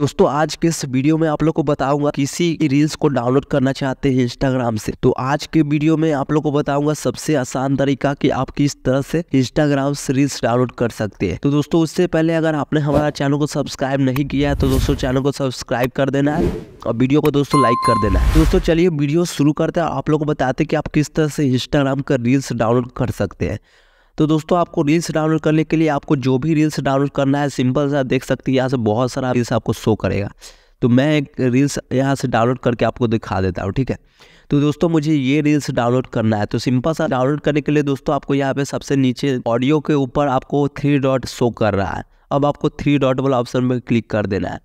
दोस्तों आज के इस वीडियो में आप लोग को बताऊंगा किसी रील्स को डाउनलोड करना चाहते हैं इंस्टाग्राम से तो आज के वीडियो में आप लोग को बताऊंगा सबसे आसान तरीका कि आप किस तरह से इंस्टाग्राम से रील्स डाउनलोड कर सकते हैं तो दोस्तों उससे पहले अगर आपने हमारा चैनल को सब्सक्राइब नहीं किया है तो दोस्तों चैनल को सब्सक्राइब कर देना है और वीडियो को दोस्तों लाइक कर देना है दोस्तों चलिए वीडियो शुरू करते हैं आप लोग को बताते हैं कि आप किस तरह से इंस्टाग्राम का रील्स डाउनलोड कर सकते हैं तो दोस्तों आपको रील्स डाउनलोड करने के लिए आपको जो भी रील्स डाउनलोड करना है सिंपल सा देख सकते हैं यहाँ से बहुत सारा रील्स आपको शो करेगा तो मैं एक रील्स यहाँ से डाउनलोड करके आपको दिखा देता हूँ ठीक है तो दोस्तों मुझे ये रील्स डाउनलोड करना है तो सिंपल सा डाउनलोड करने के लिए दोस्तों आपको यहाँ पे सबसे नीचे ऑडियो के ऊपर आपको थ्री डॉट शो कर रहा है अब आपको थ्री डॉट वाला ऑप्शन में क्लिक कर देना है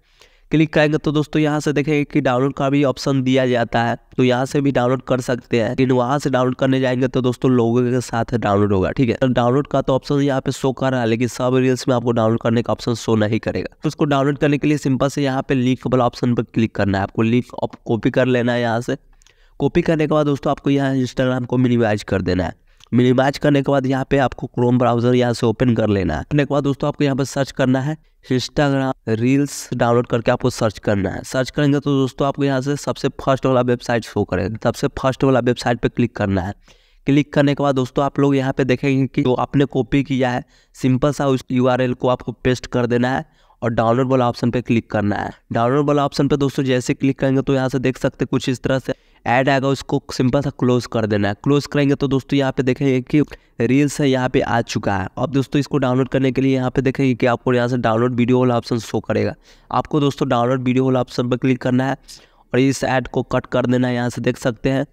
क्लिक करेंगे तो दोस्तों यहाँ से देखेंगे कि डाउनलोड का भी ऑप्शन दिया जाता है तो यहाँ से भी डाउनलोड कर सकते हैं लेकिन वहाँ से डाउनलोड करने जाएंगे तो दोस्तों लोगों के साथ डाउनलोड होगा ठीक है तो डाउनलोड का तो ऑप्शन यहाँ पे शो कर रहा है लेकिन सब रील्स में आपको डाउनलोड करने का ऑप्शन शो नहीं करेगा तो उसको डाउनलोड करने के लिए सिंपल से यहाँ पे लिंक वाला ऑप्शन पर क्लिक करना है आपको लिंक कॉपी कर लेना है यहाँ से कॉपी करने के बाद दोस्तों आपको यहाँ इंस्टाग्राम को मिनिमाइज कर देना है मिनिमाइज करने के बाद यहाँ पे आपको क्रोम ब्राउजर यहाँ से ओपन कर लेना है करने के बाद दोस्तों आपको यहाँ पे सर्च करना है इंस्टाग्राम रील्स डाउनलोड करके आपको सर्च करना है सर्च करेंगे तो दोस्तों आपको यहाँ से सबसे फर्स्ट वाला वेबसाइट शो करेगा सबसे फर्स्ट वाला वेबसाइट पर क्लिक करना है क्लिक करने के बाद दोस्तों आप लोग यहाँ पे देखेंगे कि जो आपने कॉपी किया है सिंपल सा उस यू को आपको पेस्ट कर देना है और डाउनलोड वाला ऑप्शन पे क्लिक करना है डाउनलोड वाला ऑप्शन पे दोस्तों जैसे क्लिक करेंगे तो यहाँ से देख सकते कुछ इस तरह से ऐड आएगा उसको सिंपल सा क्लोज कर देना है क्लोज करेंगे तो दोस्तों यहाँ पे देखेंगे कि रील्स है यहाँ पे आ चुका है अब दोस्तों इसको डाउनलोड करने के लिए यहाँ पे देखेंगे कि आपको यहाँ से डाउनलोड वीडियो वाला ऑप्शन शो करेगा आपको दोस्तों डाउनलोड वीडियो वाला ऑप्शन पर क्लिक करना है और इस ऐड को कट कर देना है यहाँ से देख सकते हैं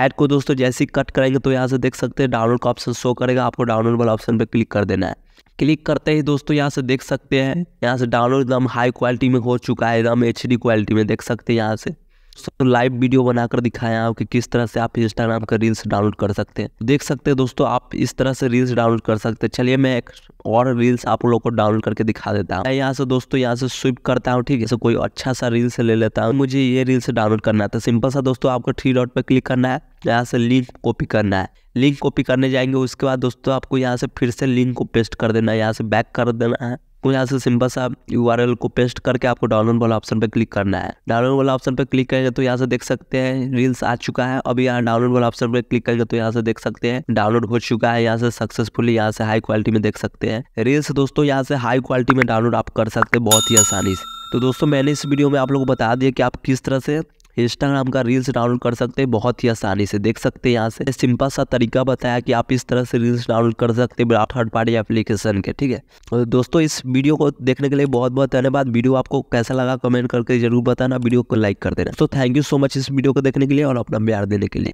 ऐड को दोस्तों जैसे ही कट करेंगे तो यहाँ से देख सकते हैं डाउनलोड का ऑप्शन शो करेगा आपको डाउनलोड वाला ऑप्शन पर क्लिक कर देना है क्लिक करते ही दोस्तों यहाँ से देख सकते हैं यहाँ से डाउनलोड एकदम हाई क्वालिटी में हो चुका है एकदम एच क्वालिटी में देख सकते हैं यहाँ से दोस्तों लाइव वीडियो बनाकर दिखाया हूँ कि किस तरह से आप इंस्टाग्राम का रील्स डाउनलोड कर सकते हैं देख सकते हैं दोस्तों आप इस तरह से रील्स डाउनलोड कर सकते हैं चलिए मैं एक और रील्स आप लोग को डाउनलोड करके दिखा देता हूँ मैं यहाँ से दोस्तों यहाँ से स्विप करता हूँ ठीक है कोई अच्छा सा रील्स ले लेता हूँ मुझे ये रील्स डाउनलोड करना था सिंपल तो सा दोस्तों आपको थ्री डॉट पर क्लिक करना है यहाँ से लिंक कॉपी करना है लिंक कॉपी करने जाएंगे उसके बाद दोस्तों आपको यहाँ से फिर से लिंक को पेस्ट कर देना है यहाँ से बैक कर देना है यहाँ से सिंपल सा यू आर एल को पेस्ट करके आपको डाउनलोड वाला ऑप्शन पर क्लिक करना है डाउनलोड वाला ऑप्शन पर क्लिक करेंगे तो यहाँ से देख सकते हैं रील्स आ चुका है अभी यहाँ डाउनलोड वाला ऑप्शन पर क्लिक करेंगे तो यहाँ से देख सकते हैं डाउनलोड हो चुका है यहाँ से सक्सेसफुली यहाँ से हाई क्वालिटी में देख सकते हैं रील्स दोस्तों यहाँ से हाई क्वालिटी में डाउनलोड आप कर सकते हैं बहुत ही आसानी से तो दोस्तों मैंने इस वीडियो में आप लोगों को बता दिया कि आप किस तरह से इंस्टाग्राम का रील्स डाउनलोड कर सकते हैं बहुत ही आसानी से देख सकते हैं यहाँ से सिंपल सा तरीका बताया कि आप इस तरह से रील्स डाउनलोड कर सकते हैं थर्ड पार्टी एप्लीकेशन के ठीक है दोस्तों इस वीडियो को देखने के लिए बहुत बहुत धन्यवाद वीडियो आपको कैसा लगा कमेंट करके जरूर बताना वीडियो को लाइक कर देना तो थैंक यू सो मच इस वीडियो को देखने के लिए और अपना प्यार देने के लिए